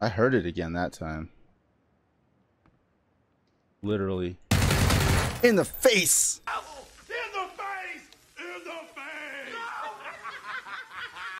I heard it again that time. Literally. In the face!